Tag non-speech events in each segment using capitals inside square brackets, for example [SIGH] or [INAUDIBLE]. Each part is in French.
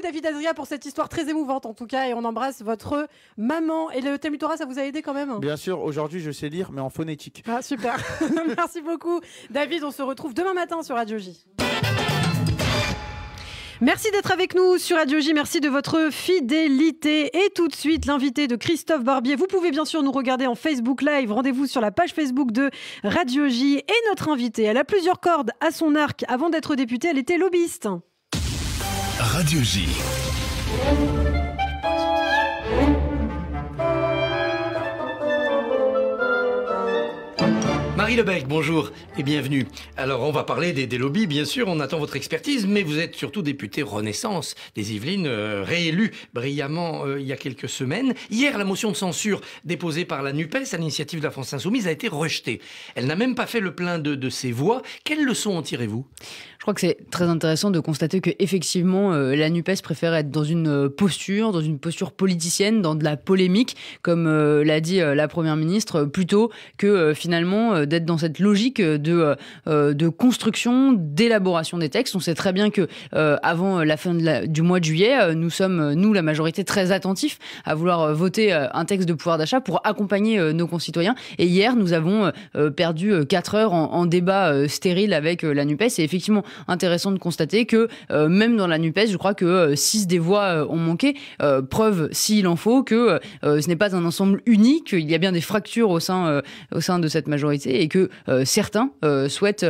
David Adria pour cette histoire très émouvante en tout cas et on embrasse votre maman et le thème Torah ça vous a aidé quand même Bien sûr, aujourd'hui je sais lire mais en phonétique. Ah super. [LAUGHS] [LAUGHS] Merci beaucoup David, on se retrouve demain matin sur Radio J. Merci d'être avec nous sur Radio J. Merci de votre fidélité. Et tout de suite, l'invité de Christophe Barbier. Vous pouvez bien sûr nous regarder en Facebook Live. Rendez-vous sur la page Facebook de Radio J. Et notre invité elle a plusieurs cordes à son arc. Avant d'être députée, elle était lobbyiste. Marie Lebec, bonjour et bienvenue. Alors, on va parler des, lobbies, bien sûr, on attend votre expertise, mais vous êtes surtout députée Renaissance des Yvelines, euh, réélu brillamment euh, il y a quelques semaines. Hier, la motion de censure déposée par la NUPES à l'initiative de la France Insoumise a été rejetée. Elle n'a même pas fait le plein de, de ses voix. Quelles leçons en tirez-vous je crois que c'est très intéressant de constater que effectivement euh, la Nupes préfère être dans une euh, posture, dans une posture politicienne, dans de la polémique, comme euh, l'a dit la première ministre, plutôt que finalement d'être dans cette logique de de construction, d'élaboration des textes. On sait très bien que avant la fin du mois de juillet, nous sommes nous la majorité très attentifs à vouloir voter un texte de pouvoir d'achat pour accompagner nos concitoyens. Et hier, nous avons perdu quatre heures en, en débat stérile avec la NUPES. Et effectivement, intéressant de constater que euh, même dans la NUPES, je crois que euh, six des voix euh, ont manqué. preuve, s'il en faut, que ce n'est pas un ensemble unique, il y a bien des fractures au sein, au sein de cette majorité et que certains souhaitent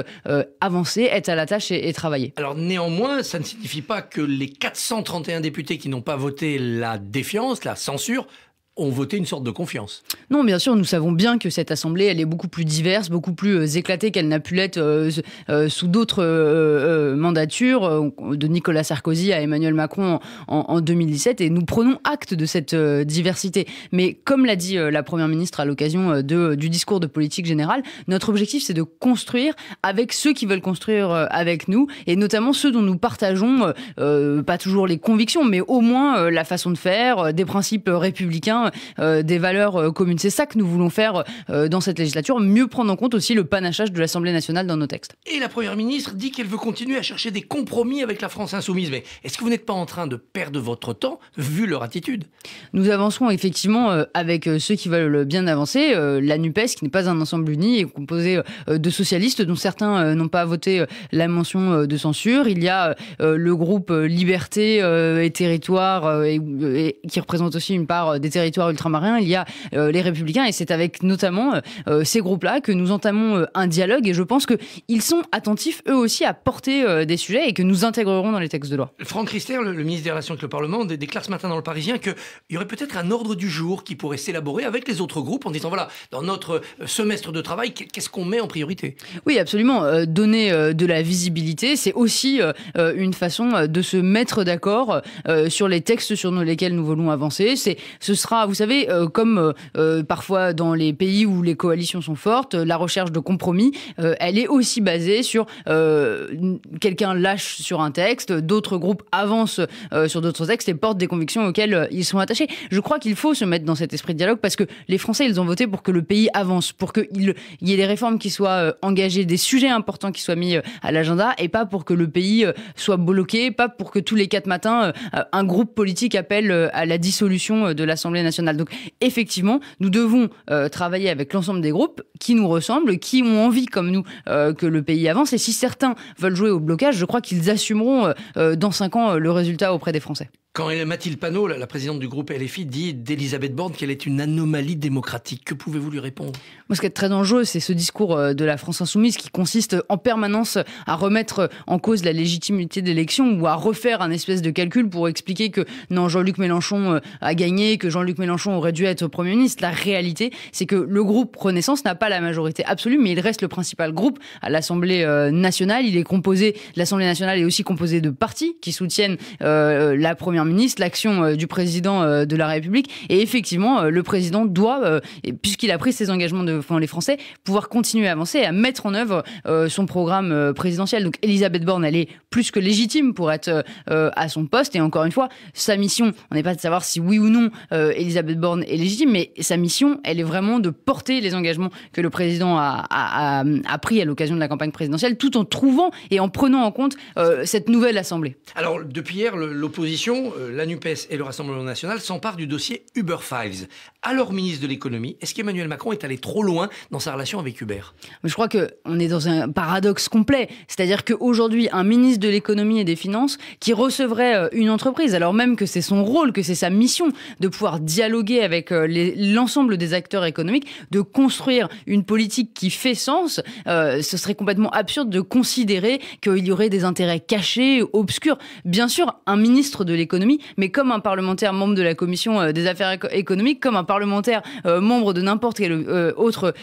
avancer, être à la tâche et, et travailler. Alors néanmoins, ça ne signifie pas que les 431 députés qui n'ont pas voté la défiance, la censure, ont voté une sorte de confiance. Non, bien sûr, nous savons bien que cette Assemblée, elle est beaucoup plus diverse, beaucoup plus euh, éclatée qu'elle n'a pu l'être euh, euh, sous d'autres mandatures, de Nicolas Sarkozy à Emmanuel Macron en, en, 2017, et nous prenons acte de cette diversité. Mais comme l'a dit la Première ministre à l'occasion du discours de politique générale, notre objectif, c'est de construire avec ceux qui veulent construire avec nous, et notamment ceux dont nous partageons, pas toujours les convictions, mais au moins la façon de faire, des principes républicains, Hein, euh, des valeurs euh, communes. C'est ça que nous voulons faire euh, dans cette législature, mieux prendre en compte aussi le panachage de l'Assemblée nationale dans nos textes. Et la Première ministre dit qu'elle veut continuer à chercher des compromis avec la France insoumise. Mais est-ce que vous n'êtes pas en train de perdre votre temps vu leur attitude Nous avançons effectivement avec ceux qui veulent bien avancer. La NUPES, qui n'est pas un ensemble uni, est composée de socialistes dont certains n'ont pas voté la mention de censure. Il y a le groupe Liberté et Territoire qui représente aussi une part des territoires territoire ultramarin, il y a euh, les Républicains, et c'est avec notamment euh, euh, ces groupes-là que nous entamons un dialogue, et je pense qu'ils sont attentifs eux aussi à porter des sujets et que nous intégrerons dans les textes de loi. Franck Rister, le, ministre des Relations avec le Parlement, déclare ce matin dans le Parisien qu'il y aurait peut-être un ordre du jour qui pourrait s'élaborer avec les autres groupes en disant, voilà, dans notre semestre de travail, qu'est-ce qu'on met en priorité Oui, absolument. donner de la visibilité, c'est aussi une façon de se mettre d'accord sur les textes sur lesquels nous voulons avancer. C'est, ce sera vous savez, euh, comme euh, euh, parfois dans les pays où les coalitions sont fortes, la recherche de compromis, elle est aussi basée sur quelqu'un lâche sur un texte, d'autres groupes avancent sur d'autres textes et portent des convictions auxquelles ils sont attachés. Je crois qu'il faut se mettre dans cet esprit de dialogue parce que les Français, ils ont voté pour que le pays avance, pour qu'il y ait des réformes qui soient engagées, des sujets importants qui soient mis à l'agenda et pas pour que le pays soit bloqué, pas pour que tous les quatre matins, un groupe politique appelle à la dissolution de l'Assemblée nationale. Donc effectivement, nous devons euh, travailler avec l'ensemble des groupes qui nous ressemblent, qui ont envie comme nous euh, que le pays avance. Et si certains veulent jouer au blocage, je crois qu'ils assumeront euh, dans cinq ans le résultat auprès des Français. Quand Mathilde Panot, la présidente du groupe LFI, dit d'Elisabeth Borne qu'elle est une anomalie démocratique, que pouvez-vous lui répondre Moi, ce qui est très dangereux, c'est ce discours euh, de la France insoumise qui consiste en permanence à remettre en cause la légitimité d'élection ou à refaire un espèce de calcul pour expliquer que non, Jean-Luc Mélenchon euh, a gagné, que Jean-Luc Mélenchon aurait dû être Premier ministre. La réalité, c'est que le groupe Renaissance n'a pas la majorité absolue, mais il reste le principal groupe à l'Assemblée euh, nationale. Il est composé, l'Assemblée nationale est aussi composée de partis qui soutiennent la première ministre, l'action euh, du président euh, de la République. Et effectivement, euh, le président doit, puisqu'il a pris ses engagements devant les Français, pouvoir continuer à avancer et à mettre en œuvre son programme présidentiel. Donc Elisabeth Borne, elle est plus que légitime pour être à son poste. Et encore une fois, sa mission, on n'est pas de savoir si oui ou non Elisabeth Borne est légitime, mais sa mission, elle est vraiment de porter les engagements que le président a, pris à l'occasion de la campagne présidentielle, tout en trouvant et en prenant en compte cette nouvelle Assemblée. Alors, depuis hier, l'opposition euh, la NUPES et le Rassemblement national s'emparent du dossier Uber Files. Alors ministre de l'économie, est-ce qu'Emmanuel Macron est allé trop loin dans sa relation avec Uber Je crois qu'on est dans un paradoxe complet. C'est-à-dire qu'aujourd'hui, un ministre de l'économie et des finances qui recevrait euh, une entreprise, alors même que c'est son rôle, que c'est sa mission de pouvoir dialoguer avec euh, l'ensemble des acteurs économiques, de construire une politique qui fait sens, ce serait complètement absurde de considérer qu'il y aurait des intérêts cachés, obscurs. Bien sûr, un ministre de l'économie mais comme un parlementaire membre de la commission euh, des affaires économiques, comme un parlementaire euh, membre de n'importe quelle euh, autre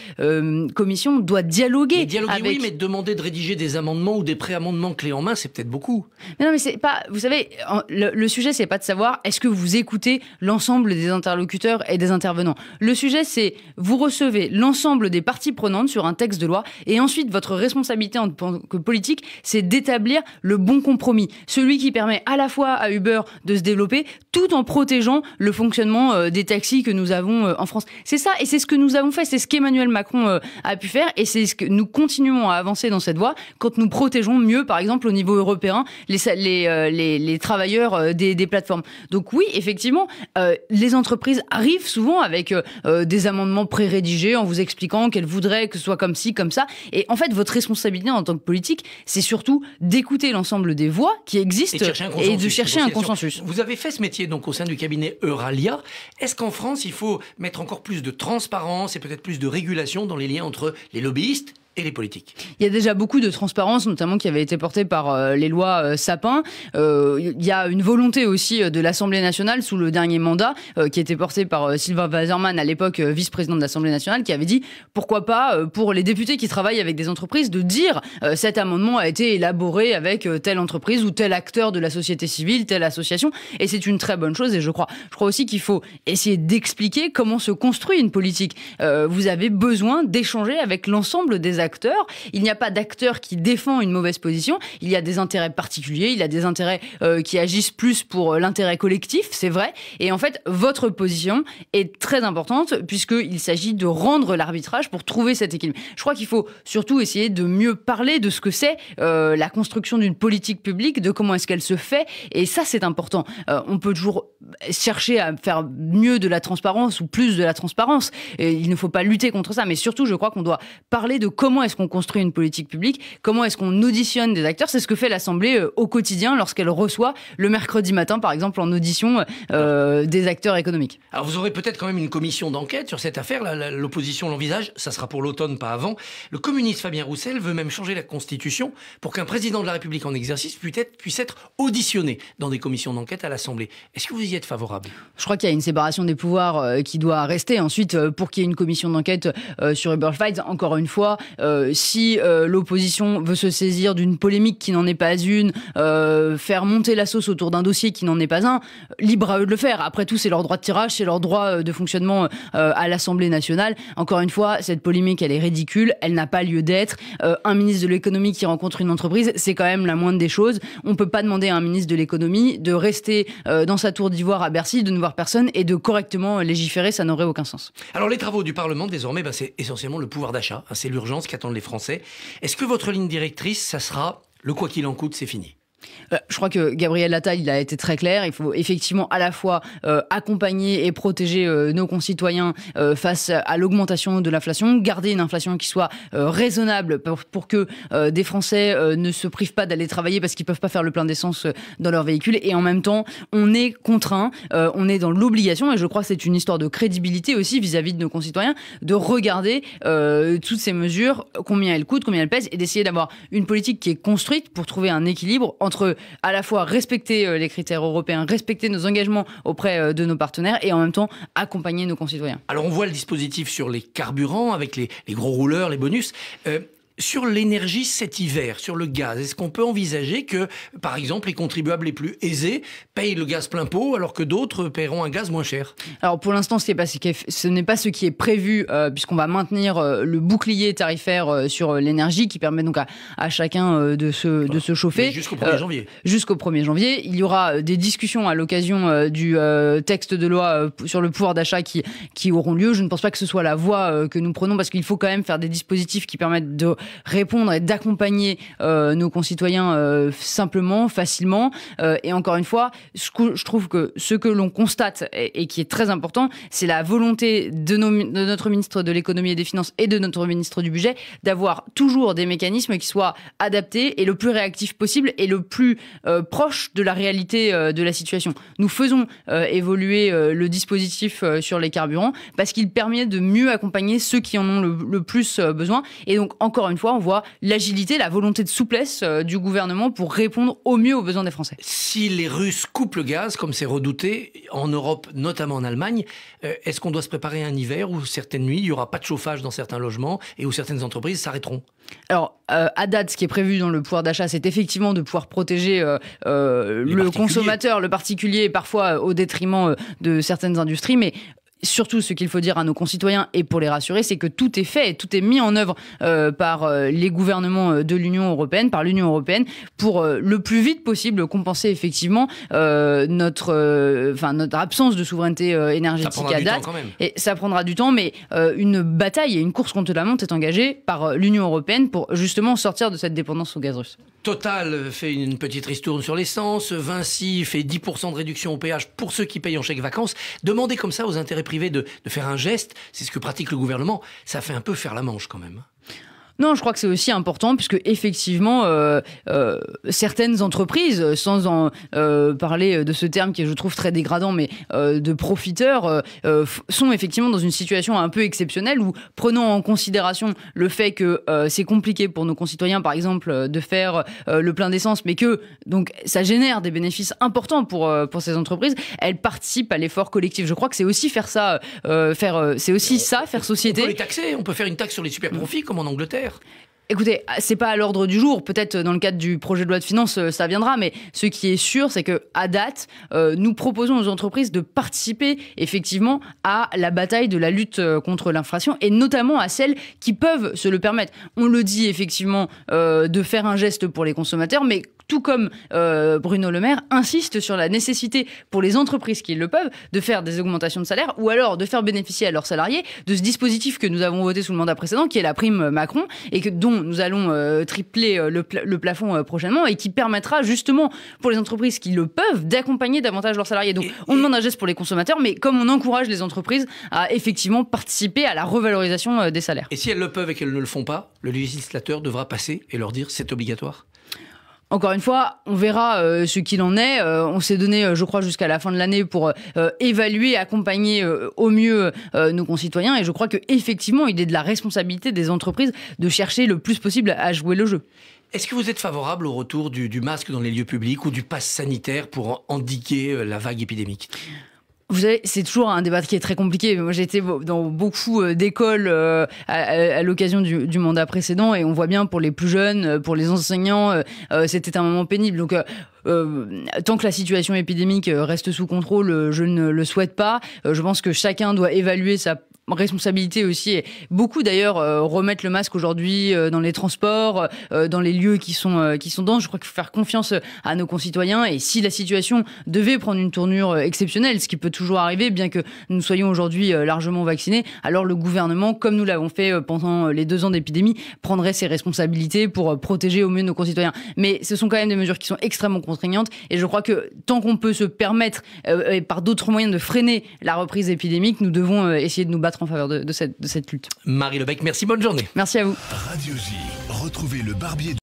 commission, doit dialoguer. Mais dialoguer, oui, mais demander de rédiger des amendements ou des pré-amendements clés en main, c'est peut-être beaucoup. Mais non, mais c'est pas. Vous savez, le, le sujet, c'est pas de savoir est-ce que vous écoutez l'ensemble des interlocuteurs et des intervenants. Le sujet, c'est vous recevez l'ensemble des parties prenantes sur un texte de loi, et ensuite votre responsabilité en tant que politique, c'est d'établir le bon compromis, celui qui permet à la fois à Uber de se développer tout en protégeant le fonctionnement euh, des taxis que nous avons euh, en France. C'est ça, et c'est ce que nous avons fait, c'est ce qu'Emmanuel Macron euh, a pu faire, et c'est ce que nous continuons à avancer dans cette voie quand nous protégeons mieux, par exemple, au niveau européen, les, travailleurs des, plateformes. Donc oui, effectivement, les entreprises arrivent souvent avec des amendements pré-rédigés en vous expliquant qu'elles voudraient que ce soit comme ci, comme ça. Et en fait, votre responsabilité en tant que politique, c'est surtout d'écouter l'ensemble des voix qui existent et de chercher un consensus. Vous avez fait ce métier donc au sein du cabinet Euralia. Est-ce qu'en France, il faut mettre encore plus de transparence et peut-être plus de régulation dans les liens entre les lobbyistes les politiques. Il y a déjà beaucoup de transparence, notamment qui avait été portée par euh, les lois euh, Sapin. Euh, il y a une volonté aussi de l'Assemblée nationale sous le dernier mandat, qui était portée par Sylvain Wasserman à l'époque vice-président de l'Assemblée nationale, qui avait dit pourquoi pas pour les députés qui travaillent avec des entreprises de dire cet amendement a été élaboré avec telle entreprise ou tel acteur de la société civile, telle association. Et c'est une très bonne chose. Et je crois, je crois aussi qu'il faut essayer d'expliquer comment se construit une politique. vous avez besoin d'échanger avec l'ensemble des acteurs il n'y a pas d'acteur qui défend une mauvaise position. Il y a des intérêts particuliers, il y a des intérêts euh, qui agissent plus pour euh, l'intérêt collectif, c'est vrai. Et en fait, votre position est très importante puisqu'il s'agit de rendre l'arbitrage pour trouver cet équilibre. Je crois qu'il faut surtout essayer de mieux parler de ce que c'est euh, la construction d'une politique publique, de comment est-ce qu'elle se fait. Et ça, c'est important. on peut toujours chercher à faire mieux de la transparence ou plus de la transparence. il ne faut pas lutter contre ça, mais surtout, je crois qu'on doit parler de comment est-ce qu'on construit une politique publique, comment est-ce qu'on auditionne des acteurs. C'est ce que fait l'Assemblée euh, au quotidien lorsqu'elle reçoit le mercredi matin, par exemple, en audition euh, euh, des acteurs économiques. Alors vous aurez peut-être quand même une commission d'enquête sur cette affaire. L'opposition l'envisage, ça sera pour l'automne, pas avant. Le communiste Fabien Roussel veut même changer la Constitution pour qu'un président de la République en exercice puisse être auditionné dans des commissions d'enquête à l'Assemblée. Est-ce que vous y êtes favorable Je crois qu'il y a une séparation des pouvoirs qui doit rester. Ensuite, pour qu'il y ait une commission d'enquête sur Uber encore une fois, euh, si euh, l'opposition veut se saisir d'une polémique qui n'en est pas une, euh, faire monter la sauce autour d'un dossier qui n'en est pas un, libre à eux de le faire. Après tout, c'est leur droit de tirage, c'est leur droit de fonctionnement à l'Assemblée nationale. Encore une fois, cette polémique, elle est ridicule, elle n'a pas lieu d'être. un ministre de l'économie qui rencontre une entreprise, c'est quand même la moindre des choses. On ne peut pas demander à un ministre de l'économie de rester dans sa tour d'ivoire à Bercy, de ne voir personne et de correctement légiférer, ça n'aurait aucun sens. Alors les travaux du Parlement, désormais, bah, c'est essentiellement le pouvoir d'achat, hein, c'est l'urgence, qu'attendent les Français. Est-ce que votre ligne directrice, ça sera le quoi qu'il en coûte, c'est fini euh, je crois que Gabriel Attal, il a été très clair. Il faut effectivement à la fois euh, accompagner et protéger euh, nos concitoyens face à l'augmentation de l'inflation, garder une inflation qui soit raisonnable pour, que des Français ne se privent pas d'aller travailler parce qu'ils peuvent pas faire le plein d'essence dans leur véhicule. Et en même temps, on est contraint, on est dans l'obligation, et je crois que c'est une histoire de crédibilité aussi vis à -vis de nos concitoyens, de regarder toutes ces mesures, combien elles coûtent, combien elles pèsent, et d'essayer d'avoir une politique qui est construite pour trouver un équilibre entre euh, à la fois respecter euh, les critères européens, respecter nos engagements auprès euh, de nos partenaires et en même temps accompagner nos concitoyens. Alors on voit le dispositif sur les carburants avec les, gros rouleurs, les bonus sur l'énergie cet hiver, sur le gaz, est-ce qu'on peut envisager que, par exemple, les contribuables les plus aisés payent le gaz plein pot alors que d'autres paieront un gaz moins cher Alors pour l'instant, ce n'est pas, ce qui est prévu euh, puisqu'on va maintenir euh, le bouclier tarifaire euh, sur l'énergie qui permet donc à, chacun de, se, de se chauffer. Jusqu'au 1er janvier. Jusqu'au 1er janvier. Il y aura des discussions à l'occasion du texte de loi sur le pouvoir d'achat qui, qui auront lieu. Je ne pense pas que ce soit la voie que nous prenons parce qu'il faut quand même faire des dispositifs qui permettent de répondre et d'accompagner euh, nos concitoyens euh, simplement, facilement. Euh, et encore une fois, ce que, je trouve que ce que l'on constate et, qui est très important, c'est la volonté de, notre ministre de l'économie et des finances et de notre ministre du budget d'avoir toujours des mécanismes qui soient adaptés et le plus réactifs possible et le plus proche de la réalité de la situation. Nous faisons évoluer le dispositif sur les carburants parce qu'il permet de mieux accompagner ceux qui en ont le, le plus besoin. Et donc, encore une fois, on voit l'agilité, la volonté de souplesse euh, du gouvernement pour répondre au mieux aux besoins des Français. Si les Russes coupent le gaz, comme c'est redouté, en Europe, notamment en Allemagne, euh, est-ce qu'on doit se préparer à un hiver où certaines nuits, il n'y aura pas de chauffage dans certains logements et où certaines entreprises s'arrêteront alors, euh, à date, ce qui est prévu dans le pouvoir d'achat, c'est effectivement de pouvoir protéger le consommateur, le particulier, parfois au détriment de certaines industries. Mais surtout ce qu'il faut dire à nos concitoyens et pour les rassurer, c'est que tout est fait, et tout est mis en œuvre euh, par euh, les gouvernements euh, de l'Union européenne, par l'Union européenne, pour le plus vite possible compenser effectivement notre, enfin notre absence de souveraineté énergétique à date. Et ça prendra du temps, mais une bataille et une course contre la montre est engagée par l'Union européenne pour justement sortir de cette dépendance au gaz russe. Total fait une petite ristourne sur l'essence, Vinci fait 10% de réduction au péage pour ceux qui payent en chèque vacances. Demander comme ça aux intérêts privés de, de faire un geste, c'est ce que pratique le gouvernement, ça fait un peu faire la manche quand même. Non, je crois que c'est aussi important puisque effectivement, euh, euh, certaines entreprises, sans en euh, parler de ce terme qui est, je trouve très dégradant, mais de profiteurs, sont effectivement dans une situation un peu exceptionnelle où, prenant en considération le fait que c'est compliqué pour nos concitoyens, par exemple, de faire le plein d'essence, mais que donc ça génère des bénéfices importants pour pour ces entreprises, elles participent à l'effort collectif. Je crois que c'est aussi faire ça, faire, c'est aussi ça, faire société. On peut les taxer, on peut faire une taxe sur les super profits comme en Angleterre. Écoutez, Écoutez, c'est pas à l'ordre du jour. Peut-être euh, dans le cadre du projet de loi de finances, euh, ça viendra. Mais ce qui est sûr, c'est que à date, euh, nous proposons aux entreprises de participer effectivement à la bataille de la lutte contre l'inflation et notamment à celles qui peuvent se le permettre. On le dit effectivement de faire un geste pour les consommateurs, mais tout comme euh, Bruno Le Maire, insiste sur la nécessité pour les entreprises qui le peuvent de faire des augmentations de salaire ou alors de faire bénéficier à leurs salariés de ce dispositif que nous avons voté sous le mandat précédent, qui est la prime Macron, et que, dont nous allons euh, tripler euh, le, le, plafond prochainement, et qui permettra justement pour les entreprises qui le peuvent d'accompagner davantage leurs salariés. Donc on demande un geste pour les consommateurs, mais comme on encourage les entreprises à effectivement participer à la revalorisation des salaires. Et si elles le peuvent et qu'elles ne le font pas, le législateur devra passer et leur dire c'est obligatoire encore une fois, on verra euh, ce qu'il en est. Euh, on s'est donné, euh, je crois, jusqu'à la fin de l'année pour évaluer, accompagner au mieux nos concitoyens. Et je crois qu'effectivement, il est de la responsabilité des entreprises de chercher le plus possible à jouer le jeu. Est-ce que vous êtes favorable au retour du, du, masque dans les lieux publics ou du pass sanitaire pour endiguer la vague épidémique vous savez, c'est toujours un débat qui est très compliqué. Moi, j'ai été dans beaucoup euh, d'écoles euh, à, l'occasion du, mandat précédent et on voit bien pour les plus jeunes, euh, pour les enseignants, c'était un moment pénible. Donc, euh, tant que la situation épidémique euh, reste sous contrôle, euh, je ne le souhaite pas. Je pense que chacun doit évaluer sa responsabilité aussi. Et beaucoup d'ailleurs remettent le masque aujourd'hui dans les transports, dans les lieux qui sont qui sont denses. Je crois qu'il faut faire confiance à nos concitoyens. Et si la situation devait prendre une tournure exceptionnelle, ce qui peut toujours arriver, bien que nous soyons aujourd'hui largement vaccinés, alors le gouvernement, comme nous l'avons fait pendant les deux ans d'épidémie, prendrait ses responsabilités pour protéger au mieux nos concitoyens. Mais ce sont quand même des mesures qui sont extrêmement et je crois que tant qu'on peut se permettre, euh, par d'autres moyens, de freiner la reprise épidémique, nous devons euh, essayer de nous battre en faveur de, cette, lutte. Marie Lebec, merci, bonne journée. Merci à vous. Radio le barbier.